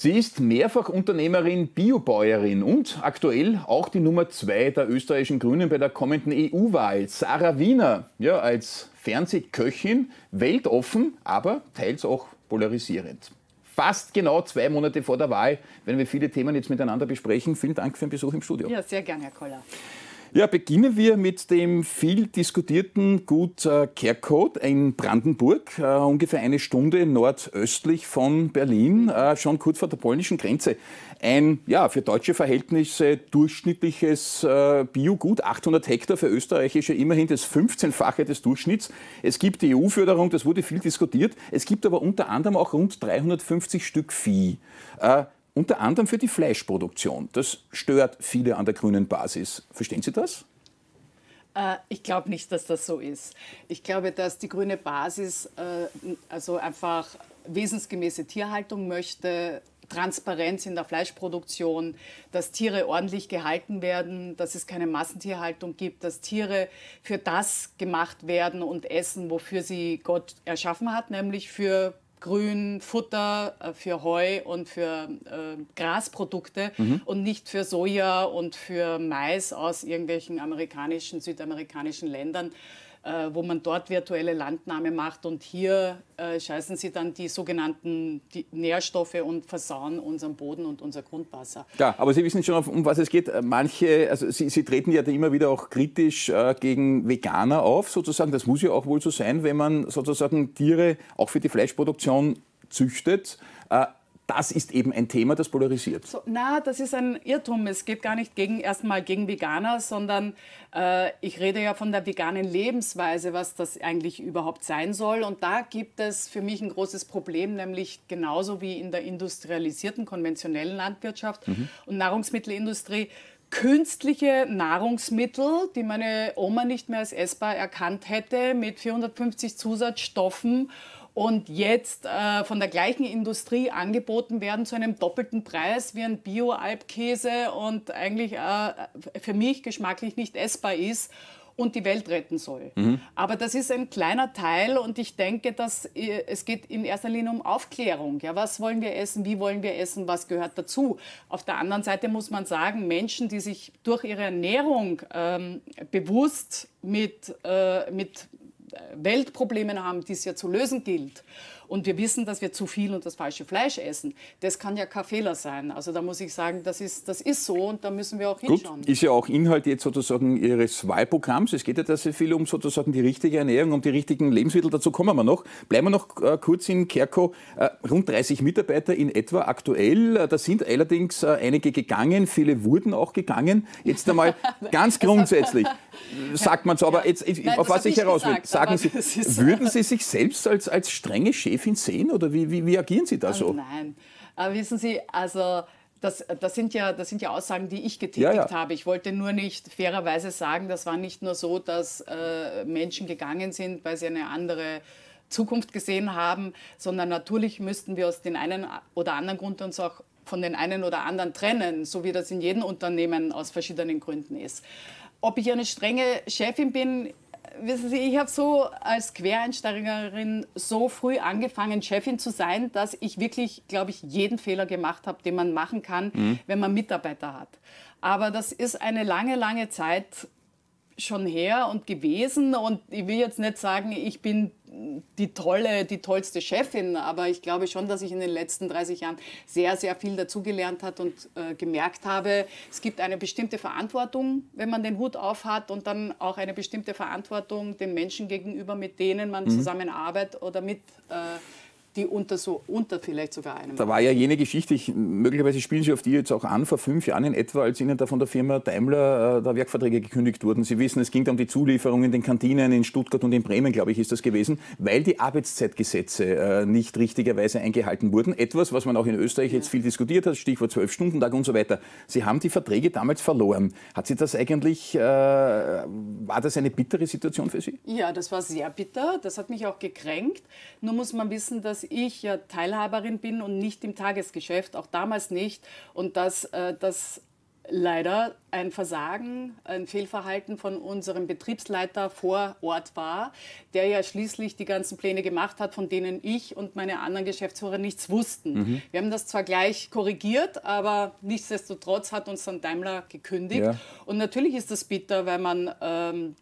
Sie ist mehrfach Unternehmerin, Biobäuerin und aktuell auch die Nummer zwei der österreichischen Grünen bei der kommenden EU-Wahl, Sarah Wiener. Ja, als Fernsehköchin, weltoffen, aber teils auch polarisierend. Fast genau zwei Monate vor der Wahl werden wir viele Themen jetzt miteinander besprechen. Vielen Dank für den Besuch im Studio. Ja, sehr gerne, Herr Koller. Ja, beginnen wir mit dem viel diskutierten Gut äh, in Brandenburg, äh, ungefähr eine Stunde nordöstlich von Berlin, äh, schon kurz vor der polnischen Grenze. Ein, ja, für deutsche Verhältnisse durchschnittliches äh, Biogut, 800 Hektar für österreichische, immerhin das 15-fache des Durchschnitts. Es gibt die EU-Förderung, das wurde viel diskutiert. Es gibt aber unter anderem auch rund 350 Stück Vieh unter anderem für die Fleischproduktion. Das stört viele an der grünen Basis. Verstehen Sie das? Äh, ich glaube nicht, dass das so ist. Ich glaube, dass die grüne Basis äh, also einfach wesensgemäße Tierhaltung möchte, Transparenz in der Fleischproduktion, dass Tiere ordentlich gehalten werden, dass es keine Massentierhaltung gibt, dass Tiere für das gemacht werden und essen, wofür sie Gott erschaffen hat, nämlich für Grün, Futter äh, für Heu und für äh, Grasprodukte mhm. und nicht für Soja und für Mais aus irgendwelchen amerikanischen, südamerikanischen Ländern äh, wo man dort virtuelle Landnahme macht und hier äh, scheißen sie dann die sogenannten die Nährstoffe und versauen unseren Boden und unser Grundwasser. Ja, aber Sie wissen schon, um was es geht. Äh, manche, also Sie, sie treten ja immer wieder auch kritisch äh, gegen Veganer auf, sozusagen. Das muss ja auch wohl so sein, wenn man sozusagen Tiere auch für die Fleischproduktion züchtet. Äh, das ist eben ein Thema, das polarisiert. So, na, das ist ein Irrtum. Es geht gar nicht gegen, erstmal gegen Veganer, sondern äh, ich rede ja von der veganen Lebensweise, was das eigentlich überhaupt sein soll. Und da gibt es für mich ein großes Problem, nämlich genauso wie in der industrialisierten, konventionellen Landwirtschaft mhm. und Nahrungsmittelindustrie künstliche Nahrungsmittel, die meine Oma nicht mehr als essbar erkannt hätte, mit 450 Zusatzstoffen und jetzt äh, von der gleichen Industrie angeboten werden zu einem doppelten Preis wie ein Bio-Alpkäse und eigentlich äh, für mich geschmacklich nicht essbar ist und die Welt retten soll. Mhm. Aber das ist ein kleiner Teil und ich denke, dass äh, es geht in erster Linie um Aufklärung. Ja, was wollen wir essen? Wie wollen wir essen? Was gehört dazu? Auf der anderen Seite muss man sagen, Menschen, die sich durch ihre Ernährung ähm, bewusst mit, äh, mit Weltproblemen haben, die es ja zu lösen gilt und wir wissen, dass wir zu viel und das falsche Fleisch essen. Das kann ja kein Fehler sein. Also da muss ich sagen, das ist, das ist so und da müssen wir auch Gut, hinschauen. Ist ja auch Inhalt jetzt sozusagen Ihres Wahlprogramms. Es geht ja da sehr viel um sozusagen die richtige Ernährung, um die richtigen Lebensmittel. Dazu kommen wir noch. Bleiben wir noch äh, kurz in Kerko. Äh, rund 30 Mitarbeiter in etwa aktuell. Äh, da sind allerdings äh, einige gegangen, viele wurden auch gegangen. Jetzt einmal ganz grundsätzlich, sagt man so, aber jetzt, Nein, auf was ich heraus will, sagen Sie, würden Sie sich selbst als, als strenge Chef Chefin sehen oder wie, wie, wie agieren Sie da ah, so? Nein, äh, wissen Sie, also das, das, sind ja, das sind ja Aussagen, die ich getätigt ja, ja. habe. Ich wollte nur nicht fairerweise sagen, das war nicht nur so, dass äh, Menschen gegangen sind, weil sie eine andere Zukunft gesehen haben, sondern natürlich müssten wir aus dem einen oder anderen Grund uns auch von den einen oder anderen trennen, so wie das in jedem Unternehmen aus verschiedenen Gründen ist. Ob ich eine strenge Chefin bin, wissen Sie, ich habe so als Quereinsteigerin so früh angefangen, Chefin zu sein, dass ich wirklich, glaube ich, jeden Fehler gemacht habe, den man machen kann, mhm. wenn man Mitarbeiter hat. Aber das ist eine lange, lange Zeit schon her und gewesen. Und ich will jetzt nicht sagen, ich bin die tolle, die tollste Chefin, aber ich glaube schon, dass ich in den letzten 30 Jahren sehr, sehr viel dazugelernt hat und äh, gemerkt habe, es gibt eine bestimmte Verantwortung, wenn man den Hut aufhat und dann auch eine bestimmte Verantwortung den Menschen gegenüber, mit denen man mhm. zusammenarbeitet oder mit äh, die unter, so, unter vielleicht sogar einem. Da war ja jene Geschichte, ich, möglicherweise spielen Sie auf die jetzt auch an, vor fünf Jahren in etwa, als Ihnen da von der Firma Daimler äh, da Werkverträge gekündigt wurden. Sie wissen, es ging da um die Zulieferung in den Kantinen in Stuttgart und in Bremen, glaube ich, ist das gewesen, weil die Arbeitszeitgesetze äh, nicht richtigerweise eingehalten wurden. Etwas, was man auch in Österreich ja. jetzt viel diskutiert hat, Stichwort Zwölf-Stunden-Tag und so weiter. Sie haben die Verträge damals verloren. Hat Sie das eigentlich, äh, war das eine bittere Situation für Sie? Ja, das war sehr bitter. Das hat mich auch gekränkt. Nur muss man wissen, dass ich ja Teilhaberin bin und nicht im Tagesgeschäft, auch damals nicht. Und dass äh, das leider ein Versagen, ein Fehlverhalten von unserem Betriebsleiter vor Ort war, der ja schließlich die ganzen Pläne gemacht hat, von denen ich und meine anderen Geschäftsführer nichts wussten. Mhm. Wir haben das zwar gleich korrigiert, aber nichtsdestotrotz hat uns dann Daimler gekündigt. Ja. Und natürlich ist das bitter, weil man ähm,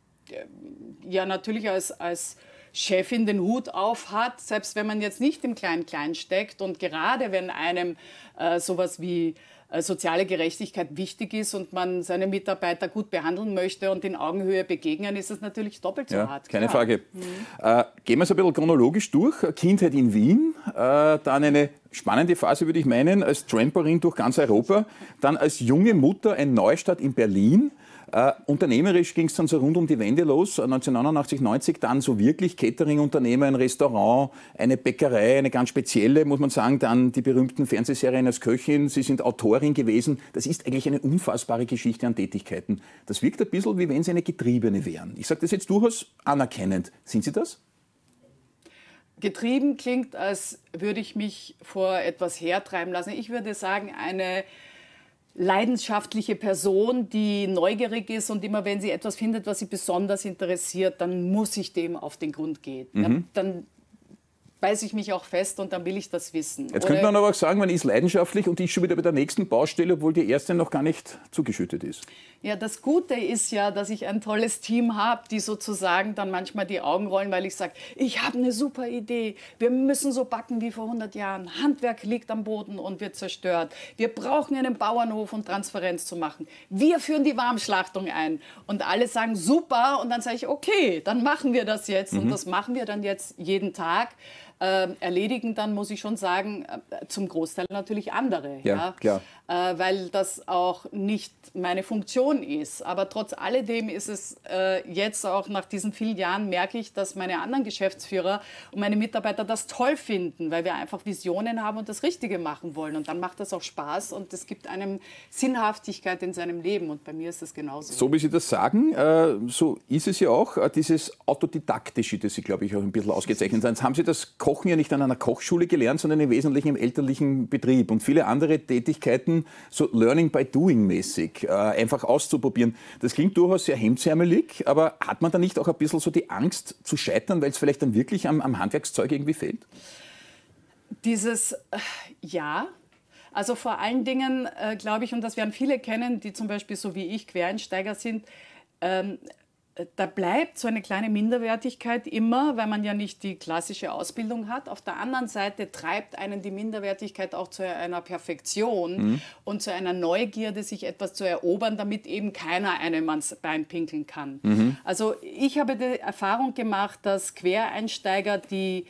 ja natürlich als, als Chefin den Hut auf hat, selbst wenn man jetzt nicht im Klein-Klein steckt und gerade wenn einem äh, sowas wie äh, soziale Gerechtigkeit wichtig ist und man seine Mitarbeiter gut behandeln möchte und in Augenhöhe begegnen, ist es natürlich doppelt so ja, hart. Keine klar. Frage. Mhm. Äh, gehen wir es ein bisschen chronologisch durch. Kindheit in Wien, äh, dann eine spannende Phase, würde ich meinen, als Tramperin durch ganz Europa, dann als junge Mutter ein Neustart in Berlin. Äh, unternehmerisch ging es dann so rund um die Wende los, 1989, äh, 90, dann so wirklich Catering-Unternehmen, ein Restaurant, eine Bäckerei, eine ganz spezielle, muss man sagen, dann die berühmten Fernsehserien als Köchin, Sie sind Autorin gewesen. Das ist eigentlich eine unfassbare Geschichte an Tätigkeiten. Das wirkt ein bisschen, wie wenn Sie eine Getriebene wären. Ich sage das jetzt durchaus anerkennend. Sind Sie das? Getrieben klingt, als würde ich mich vor etwas hertreiben lassen. Ich würde sagen, eine leidenschaftliche Person, die neugierig ist und immer, wenn sie etwas findet, was sie besonders interessiert, dann muss ich dem auf den Grund gehen. Mhm. Ja, dann beiße ich mich auch fest und dann will ich das wissen. Jetzt Oder könnte man aber auch sagen, man ist leidenschaftlich und ist schon wieder bei der nächsten Baustelle, obwohl die erste noch gar nicht zugeschüttet ist. Ja, das Gute ist ja, dass ich ein tolles Team habe, die sozusagen dann manchmal die Augen rollen, weil ich sage, ich habe eine super Idee. Wir müssen so backen wie vor 100 Jahren. Handwerk liegt am Boden und wird zerstört. Wir brauchen einen Bauernhof, um Transparenz zu machen. Wir führen die Warmschlachtung ein. Und alle sagen, super. Und dann sage ich, okay, dann machen wir das jetzt. Mhm. Und das machen wir dann jetzt jeden Tag äh, erledigen, dann muss ich schon sagen, äh, zum Großteil natürlich andere. Ja, ja. klar äh, weil das auch nicht meine Funktion ist. Aber trotz alledem ist es äh, jetzt auch nach diesen vielen Jahren merke ich, dass meine anderen Geschäftsführer und meine Mitarbeiter das toll finden, weil wir einfach Visionen haben und das Richtige machen wollen. Und dann macht das auch Spaß und es gibt einem Sinnhaftigkeit in seinem Leben. Und bei mir ist das genauso. So wie Sie das sagen, äh, so ist es ja auch, äh, dieses Autodidaktische, das Sie, glaube ich, auch ein bisschen ausgezeichnet sind. Haben Sie das Kochen ja nicht an einer Kochschule gelernt, sondern im Wesentlichen im elterlichen Betrieb. Und viele andere Tätigkeiten so Learning by Doing mäßig, äh, einfach auszuprobieren. Das klingt durchaus sehr hemdsärmelig, aber hat man da nicht auch ein bisschen so die Angst zu scheitern, weil es vielleicht dann wirklich am, am Handwerkszeug irgendwie fehlt? Dieses äh, Ja, also vor allen Dingen, äh, glaube ich, und das werden viele kennen, die zum Beispiel so wie ich Quereinsteiger sind, ähm, da bleibt so eine kleine Minderwertigkeit immer, weil man ja nicht die klassische Ausbildung hat. Auf der anderen Seite treibt einen die Minderwertigkeit auch zu einer Perfektion mhm. und zu einer Neugierde, sich etwas zu erobern, damit eben keiner einem ans Bein pinkeln kann. Mhm. Also ich habe die Erfahrung gemacht, dass Quereinsteiger, die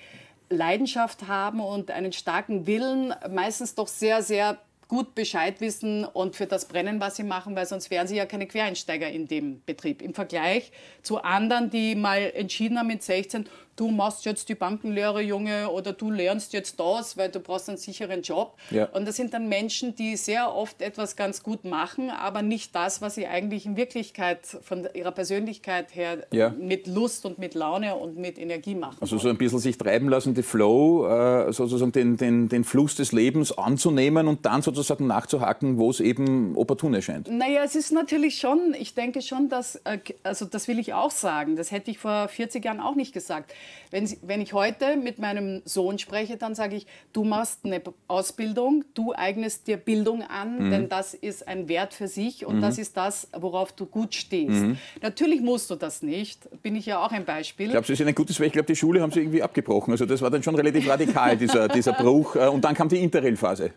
Leidenschaft haben und einen starken Willen, meistens doch sehr, sehr gut Bescheid wissen und für das brennen, was sie machen, weil sonst wären sie ja keine Quereinsteiger in dem Betrieb. Im Vergleich zu anderen, die mal entschieden haben mit 16, du machst jetzt die Bankenlehre, Junge, oder du lernst jetzt das, weil du brauchst einen sicheren Job. Ja. Und das sind dann Menschen, die sehr oft etwas ganz gut machen, aber nicht das, was sie eigentlich in Wirklichkeit von ihrer Persönlichkeit her ja. mit Lust und mit Laune und mit Energie machen. Also so ein bisschen sich treiben lassen, den Flow, äh, sozusagen den, den, den Fluss des Lebens anzunehmen und dann sozusagen nachzuhaken, wo es eben opportun erscheint. Naja, es ist natürlich schon, ich denke schon, dass, äh, also das will ich auch sagen, das hätte ich vor 40 Jahren auch nicht gesagt wenn, Sie, wenn ich heute mit meinem Sohn spreche, dann sage ich, du machst eine Ausbildung, du eignest dir Bildung an, mhm. denn das ist ein Wert für sich und mhm. das ist das, worauf du gut stehst. Mhm. Natürlich musst du das nicht, bin ich ja auch ein Beispiel. Ich glaube, es ist ein gutes, weil ich glaube, die Schule haben sie irgendwie abgebrochen. Also das war dann schon relativ radikal, dieser, dieser Bruch. Äh, und dann kam die Interrail-Phase.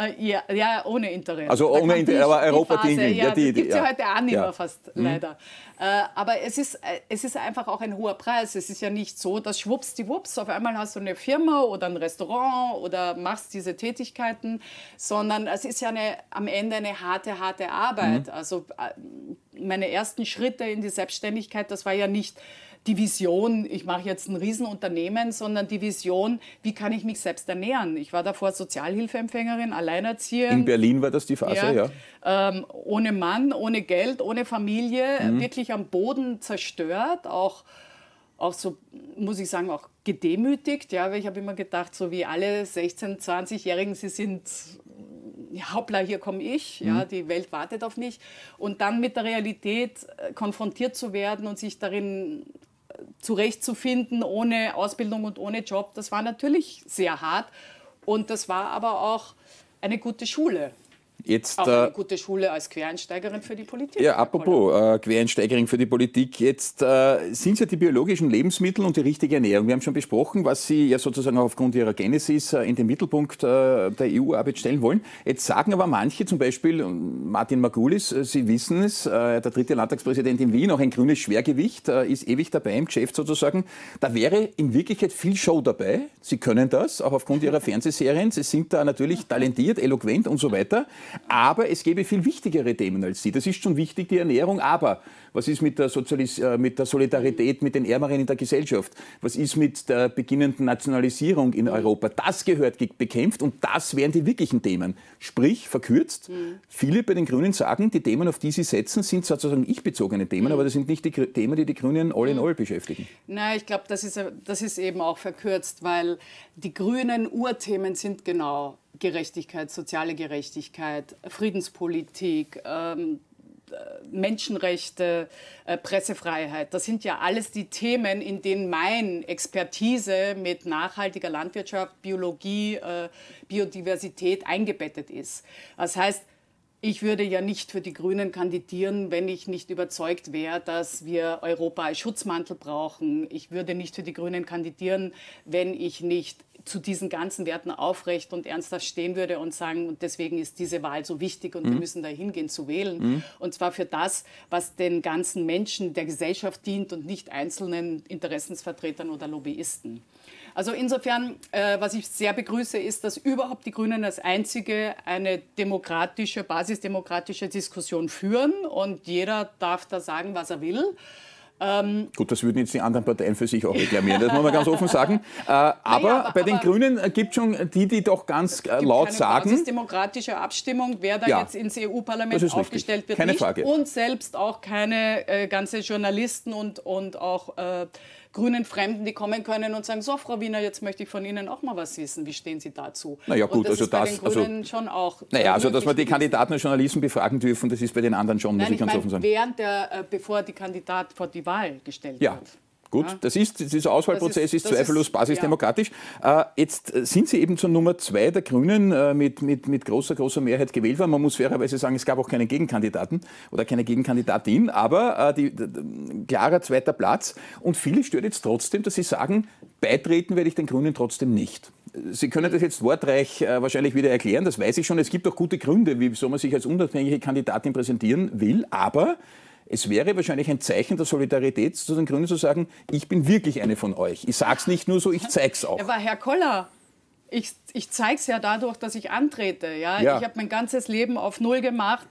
Äh, ja, ja, ohne Internet. Also ohne Internet, aber Europa die Phase, ja, ja, die, die gibt es ja, ja, heute auch nicht mehr fast, mhm. leider. Äh, aber es ist, äh, es ist einfach auch ein hoher Preis. Es ist ja nicht so, dass schwupps die Wups, auf einmal hast du eine Firma oder ein Restaurant oder machst diese Tätigkeiten, sondern es ist ja eine, am Ende eine harte, harte Arbeit. Mhm. Also äh, meine ersten Schritte in die Selbstständigkeit, das war ja nicht die Vision, ich mache jetzt ein Riesenunternehmen, sondern die Vision, wie kann ich mich selbst ernähren? Ich war davor Sozialhilfeempfängerin, Alleinerzieherin. In Berlin war das die Phase, ja. ja. Ähm, ohne Mann, ohne Geld, ohne Familie, mhm. wirklich am Boden zerstört, auch auch so, muss ich sagen, auch gedemütigt, ja, weil ich habe immer gedacht, so wie alle 16-, 20-Jährigen, sie sind ja, hoppla, hier komme ich, ja, mhm. die Welt wartet auf mich. Und dann mit der Realität äh, konfrontiert zu werden und sich darin zurechtzufinden ohne Ausbildung und ohne Job, das war natürlich sehr hart. Und das war aber auch eine gute Schule. Jetzt, auch eine äh, gute Schule als Quereinsteigerin für die Politik. Ja, apropos äh, Quereinsteigerin für die Politik. Jetzt äh, sind es ja die biologischen Lebensmittel und die richtige Ernährung. Wir haben schon besprochen, was Sie ja sozusagen aufgrund Ihrer Genesis äh, in den Mittelpunkt äh, der EU-Arbeit stellen wollen. Jetzt sagen aber manche, zum Beispiel äh, Martin Margulis, Sie wissen es, der dritte Landtagspräsident in Wien, auch ein grünes Schwergewicht, ist ewig dabei im Geschäft sozusagen. Da wäre in Wirklichkeit viel Show dabei. Sie können das, auch aufgrund Ihrer Fernsehserien. Sie sind da natürlich talentiert, eloquent und so weiter. Aber es gäbe viel wichtigere Themen als sie. Das ist schon wichtig, die Ernährung. Aber was ist mit der, Sozialis äh, mit der Solidarität mit den Ärmeren in der Gesellschaft? Was ist mit der beginnenden Nationalisierung in Europa? Das gehört bekämpft und das wären die wirklichen Themen. Sprich, verkürzt, viele mhm. bei den Grünen sagen, die Themen, auf die sie setzen, sind sozusagen ich-bezogene Themen, mhm. aber das sind nicht die Themen, die die Grünen all in mhm. all beschäftigen. Nein, ich glaube, das ist, das ist eben auch verkürzt, weil die Grünen Urthemen sind genau Gerechtigkeit, soziale Gerechtigkeit, Friedenspolitik, ähm, äh, Menschenrechte, äh, Pressefreiheit. Das sind ja alles die Themen, in denen meine Expertise mit nachhaltiger Landwirtschaft, Biologie, äh, Biodiversität eingebettet ist. Das heißt, ich würde ja nicht für die Grünen kandidieren, wenn ich nicht überzeugt wäre, dass wir Europa als Schutzmantel brauchen. Ich würde nicht für die Grünen kandidieren, wenn ich nicht zu diesen ganzen Werten aufrecht und ernsthaft stehen würde und sagen, und deswegen ist diese Wahl so wichtig und mhm. wir müssen da hingehen zu wählen. Mhm. Und zwar für das, was den ganzen Menschen der Gesellschaft dient und nicht einzelnen Interessensvertretern oder Lobbyisten. Also insofern, äh, was ich sehr begrüße, ist, dass überhaupt die Grünen als einzige eine demokratische, basisdemokratische Diskussion führen und jeder darf da sagen, was er will. Ähm Gut, das würden jetzt die anderen Parteien für sich auch reklamieren, das muss man ganz offen sagen. Äh, aber, naja, aber, bei den aber Grünen gibt es schon die, die doch ganz äh, laut keine sagen. Es ist demokratische Abstimmung, wer da ja, jetzt ins EU-Parlament aufgestellt richtig. wird. Keine nicht. Frage. Und selbst auch keine äh, ganze Journalisten und, und auch. Äh, grünen Fremden, die kommen können und sagen, so Frau Wiener, jetzt möchte ich von Ihnen auch mal was wissen. Wie stehen Sie dazu? Naja gut, das also ist das... Bei den also, schon auch äh, naja, also dass wir die Kandidaten und Journalisten befragen dürfen, das ist bei den anderen schon, muss Nein, ich ganz ich offen sagen. Während der, äh, bevor die Kandidat vor die Wahl gestellt ja. wird. Gut, ja. das ist, dieser Auswahlprozess ist, ist, zweifellos ist, basisdemokratisch. Ja. Äh, jetzt äh, sind Sie eben zur Nummer zwei der Grünen äh, mit, mit, mit großer, großer Mehrheit gewählt worden. Man muss fairerweise sagen, es gab auch keine Gegenkandidaten oder keine Gegenkandidatin, aber die, klarer zweiter Platz. Und viele stört jetzt trotzdem, dass Sie sagen, beitreten werde ich den Grünen trotzdem nicht. Sie können das jetzt wortreich wahrscheinlich wieder erklären, das weiß ich schon. Es gibt auch gute Gründe, wieso man sich als unabhängige Kandidatin präsentieren will, aber es wäre wahrscheinlich ein Zeichen der Solidarität zu den Grünen zu sagen, ich bin wirklich eine von euch. Ich sage es nicht nur so, ich zeige es auch. Aber Herr Koller, ich, ich zeige es ja dadurch, dass ich antrete. Ja? ja. Ich habe mein ganzes Leben auf Null gemacht.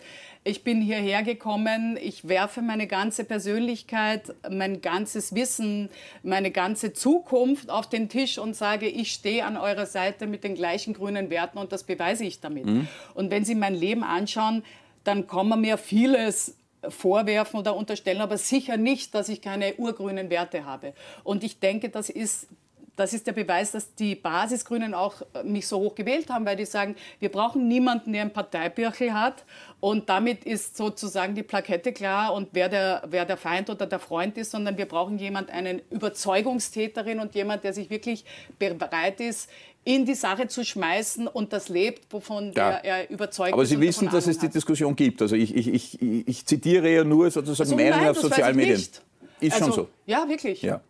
Ich bin hierher gekommen. Ich werfe meine ganze Persönlichkeit, mein ganzes Wissen, meine ganze Zukunft auf den Tisch und sage, ich stehe an eurer Seite mit den gleichen grünen Werten und das beweise ich damit. Mhm. Und wenn Sie mein Leben anschauen, dann kommen mir vieles vorwerfen oder unterstellen, aber sicher nicht, dass ich keine urgrünen Werte habe. Und ich denke, das ist das ist der Beweis, dass die Basisgrünen auch äh, mich so hoch gewählt haben, weil die sagen, wir brauchen niemanden, der ein Parteibirchel hat. Und damit ist sozusagen die Plakette klar und wer der, wer der Feind oder der Freund ist, sondern wir brauchen jemanden, einen Überzeugungstäterin und jemand, der sich wirklich bereit ist, in die Sache zu schmeißen und das lebt, wovon ja. er, er, überzeugt Aber ist. Aber Sie wissen, dass es die Diskussion gibt. Also ich, ich, ich, ich zitiere ja nur sozusagen also meinen auf sozialen Medien. Ist also, schon so. Ja, wirklich. Ja.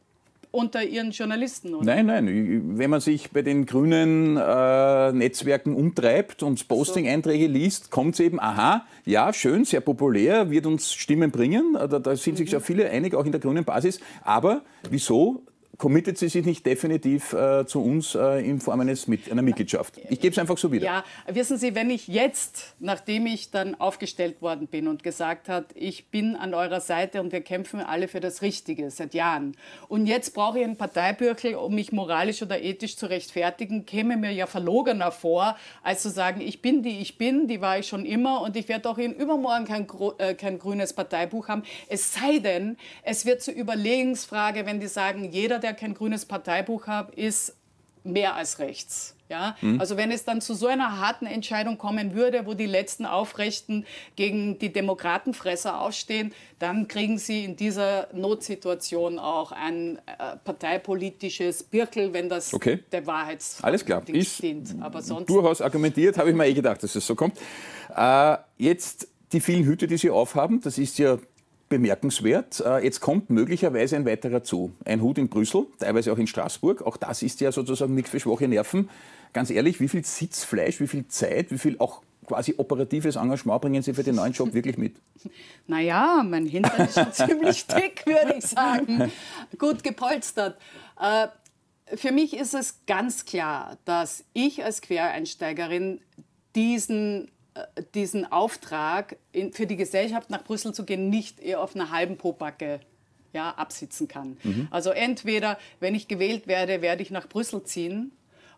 Unter Ihren Journalisten, oder? Nein, nein. Wenn man sich bei den grünen äh, Netzwerken umtreibt und Posting-Einträge liest, kommt es eben, aha, ja, schön, sehr populär, wird uns Stimmen bringen. Äh, da, da sind mhm. sich ja viele einig, auch in der grünen Basis. Aber wieso committet sie sich nicht definitiv äh, zu uns äh, in Form eines, mit, einer Mitgliedschaft. Ich gebe es einfach so wieder. Ja, wissen Sie, wenn ich jetzt, nachdem ich dann aufgestellt worden bin und gesagt hat, ich bin an eurer Seite und wir kämpfen alle für das Richtige seit Jahren und jetzt brauche ich einen Parteibürgel, um mich moralisch oder ethisch zu rechtfertigen, käme mir ja verlogener vor, als zu sagen, ich bin die ich bin, die war ich schon immer und ich werde auch in übermorgen kein, äh, kein grünes Parteibuch haben. Es sei denn, es wird zur Überlegungsfrage, wenn die sagen, jeder, der der kein grünes Parteibuch hat, ist mehr als rechts. Ja? Mhm. Also wenn es dann zu so einer harten Entscheidung kommen würde, wo die letzten Aufrechten gegen die Demokratenfresser aufstehen, dann kriegen sie in dieser Notsituation auch ein äh, parteipolitisches Birkel, wenn das okay. der Wahrheit Alles klar. Ist Aber sonst durchaus argumentiert, habe ich mir eh gedacht, dass es so kommt. Äh, jetzt die vielen Hüte, die Sie aufhaben, das ist ja bemerkenswert. Äh, jetzt kommt möglicherweise ein weiterer zu. Ein Hut in Brüssel, teilweise auch in Straßburg. Auch das ist ja sozusagen nichts für schwache Nerven. Ganz ehrlich, wie viel Sitzfleisch, wie viel Zeit, wie viel auch quasi operatives Engagement bringen Sie für den neuen Job wirklich mit? Naja, mein Hintern ist schon ziemlich dick, würde ich sagen. Gut gepolstert. Äh, für mich ist es ganz klar, dass ich als Quereinsteigerin diesen diesen Auftrag, in, für die Gesellschaft nach Brüssel zu gehen, nicht eher auf einer halben Popacke ja, absitzen kann. Mhm. Also entweder, wenn ich gewählt werde, werde ich nach Brüssel ziehen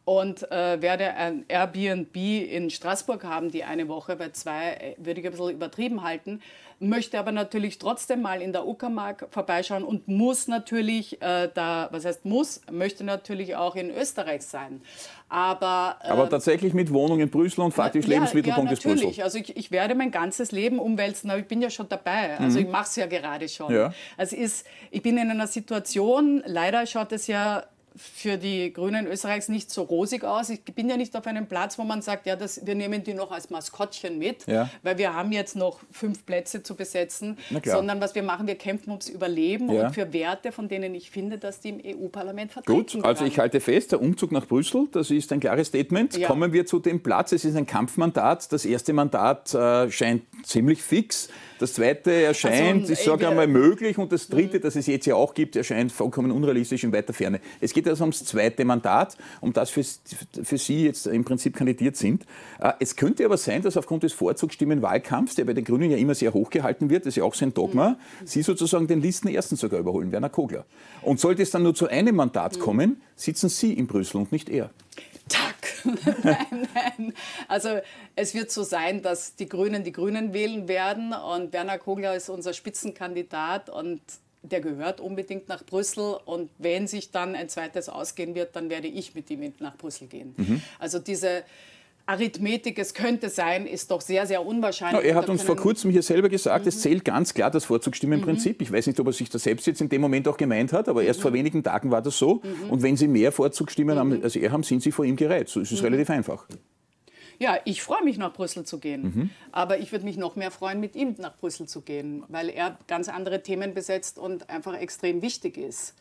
und äh, werde ein Airbnb in Straßburg haben, die eine Woche, weil zwei äh, würde ich ein bisschen übertrieben halten. Möchte aber natürlich trotzdem mal in der Uckermark vorbeischauen und muss natürlich äh, da, was heißt muss, möchte natürlich auch in Österreich sein. Aber, äh, aber ähm, tatsächlich mit Wohnung in Brüssel und faktisch na, Lebensmittelpunkt ja, ja, natürlich. Ist Brüssel. Also ich, ich, werde mein ganzes Leben umwälzen, aber ich bin ja schon dabei. Also mhm. ich mache es ja gerade schon. Ja. Also ist, ich bin in einer Situation, leider schaut es ja für die Grünen Österreichs nicht so rosig aus. Ich bin ja nicht auf einem Platz, wo man sagt, ja, das, wir nehmen die noch als Maskottchen mit, ja. weil wir haben jetzt noch fünf Plätze zu besetzen, sondern was wir machen, wir kämpfen ums Überleben ja. und für Werte, von denen ich finde, dass die im EU-Parlament vertreten Gut, also ich halte fest, der Umzug nach Brüssel, das ist ein klares Statement. Ja. Kommen wir zu dem Platz. Es ist ein Kampfmandat. Das erste Mandat äh, scheint ziemlich fix. Das zweite erscheint, also, ich sage äh, einmal, möglich. Und das dritte, das es jetzt ja auch gibt, erscheint vollkommen unrealistisch in weiter Ferne. Es geht ja also ums zweite Mandat, um das für, für Sie jetzt im Prinzip kandidiert sind. Äh, es könnte aber sein, dass aufgrund des Vorzugsstimmenwahlkampfs, der bei den Grünen ja immer sehr hoch gehalten wird, das ist ja auch sein Dogma, mhm. Sie sozusagen den Listenersten sogar überholen, Werner Kogler. Und sollte es dann nur zu einem Mandat mhm. kommen, sitzen Sie in Brüssel und nicht er. nein, nein. Also es wird so sein, dass die Grünen die Grünen wählen werden und Werner Kogler ist unser Spitzenkandidat und der gehört unbedingt nach Brüssel und wenn sich dann ein zweites ausgehen wird, dann werde ich mit ihm nach Brüssel gehen. Mhm. Also diese Arithmetik, es könnte sein, ist doch sehr, sehr unwahrscheinlich. No, er hat uns vor kurzem hier selber gesagt, mhm. es zählt ganz klar das Vorzugsstimmenprinzip. Mhm. Ich weiß nicht, ob er sich das selbst jetzt in dem Moment auch gemeint hat, aber erst mhm. vor wenigen Tagen war das so. Mhm. Und wenn Sie mehr Vorzugsstimmen haben, mhm. als er haben, sind Sie vor ihm gereizt. So ist es mhm. relativ einfach. Ja, ich freue mich, nach Brüssel zu gehen. Mhm. Aber ich würde mich noch mehr freuen, mit ihm nach Brüssel zu gehen, weil er ganz andere Themen besetzt und einfach extrem wichtig ist.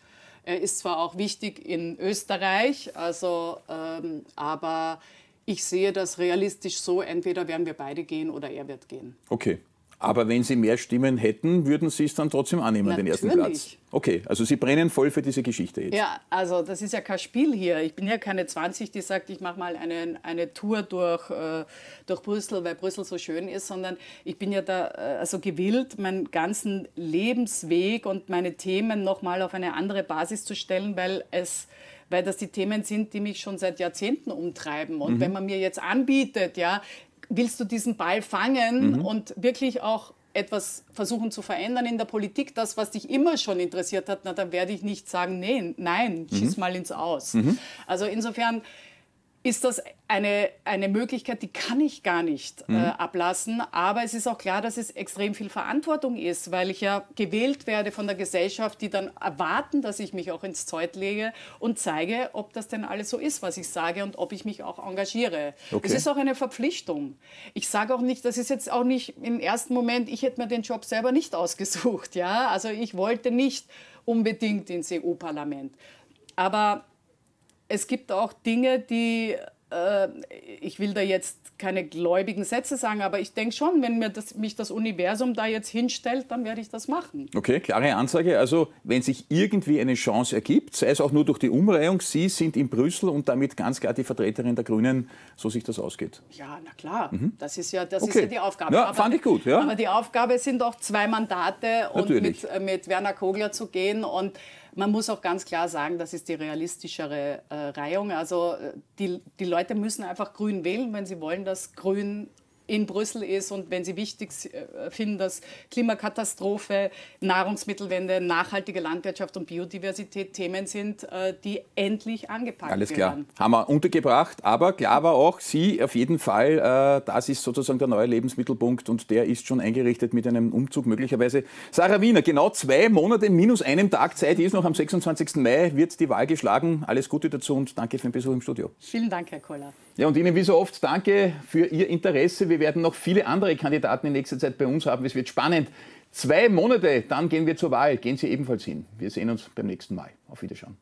Er ist zwar auch wichtig in Österreich, also, ähm, aber ich sehe das realistisch so, entweder werden wir beide gehen oder er wird gehen. Okay. Aber wenn Sie mehr Stimmen hätten, würden Sie es dann trotzdem annehmen, Natürlich. den ersten Platz. Okay, also Sie brennen voll für diese Geschichte jetzt. Ja, also das ist ja kein Spiel hier. Ich bin ja keine 20, die sagt, ich mache mal einen, eine Tour durch, äh, durch Brüssel, weil Brüssel so schön ist, sondern ich bin ja da äh, also gewillt, meinen ganzen Lebensweg und meine Themen nochmal auf eine andere Basis zu stellen, weil es weil das die Themen sind, die mich schon seit Jahrzehnten umtreiben. Und mhm. wenn man mir jetzt anbietet, ja, willst du diesen Ball fangen mhm. und wirklich auch etwas versuchen zu verändern in der Politik, das, was dich immer schon interessiert hat, na, dann werde ich nicht sagen, nee, nein, mhm. schieß mhm. mal ins Aus. Mhm. Also insofern ist das eine, eine Möglichkeit, die kann ich gar nicht äh, mhm. äh, ablassen. Aber es ist auch klar, dass es extrem viel Verantwortung ist, weil ich ja gewählt werde von der Gesellschaft, die dann erwarten, dass ich mich auch ins Zeug lege und zeige, ob das denn alles so ist, was ich sage und ob ich mich auch engagiere. Okay. Es ist auch eine Verpflichtung. Ich sage auch nicht, das ist jetzt auch nicht im ersten Moment, ich hätte mir den Job selber nicht ausgesucht. Ja? Also ich wollte nicht unbedingt ins EU-Parlament. Aber es gibt auch Dinge, die, äh, ich will da jetzt keine gläubigen Sätze sagen, aber ich denke schon, wenn mir das, mich das Universum da jetzt hinstellt, dann werde ich das machen. Okay, klare Ansage. Also wenn sich irgendwie eine Chance ergibt, sei es auch nur durch die Umreihung, Sie sind in Brüssel und damit ganz klar die Vertreterin der Grünen, so sich das ausgeht. Ja, na klar, mhm. das, ist ja, das okay. ist ja die Aufgabe. Ja, aber, fand ich gut. Ja. Aber die Aufgabe sind auch zwei Mandate Natürlich. und mit, äh, mit Werner Kogler zu gehen und man muss auch ganz klar sagen, das ist die realistischere äh, Reihung. Also äh, die, die Leute müssen einfach grün wählen, wenn sie wollen, dass grün in Brüssel ist und wenn sie wichtig äh, finden, dass Klimakatastrophe, Nahrungsmittelwende, nachhaltige Landwirtschaft und Biodiversität Themen sind, äh, die endlich angepackt Alles klar. Haben wir untergebracht, aber klar war auch, Sie auf jeden Fall, äh, das ist sozusagen der neue Lebensmittelpunkt und der ist schon eingerichtet mit einem Umzug möglicherweise. Sarah Wiener, genau zwei Monate minus einem Tag Zeit die ist noch am 26. Mai wird die Wahl geschlagen. Alles Gute dazu und danke für den Besuch im Studio. Vielen Dank, Herr Koller. Ja, und Ihnen wie so oft danke für Ihr Interesse. Wir werden noch viele andere Kandidaten in nächster Zeit bei uns haben. Es wird spannend. Zwei Monate, dann gehen wir zur Wahl. Gehen Sie ebenfalls hin. Wir sehen uns beim nächsten Mal. Auf Wiedersehen.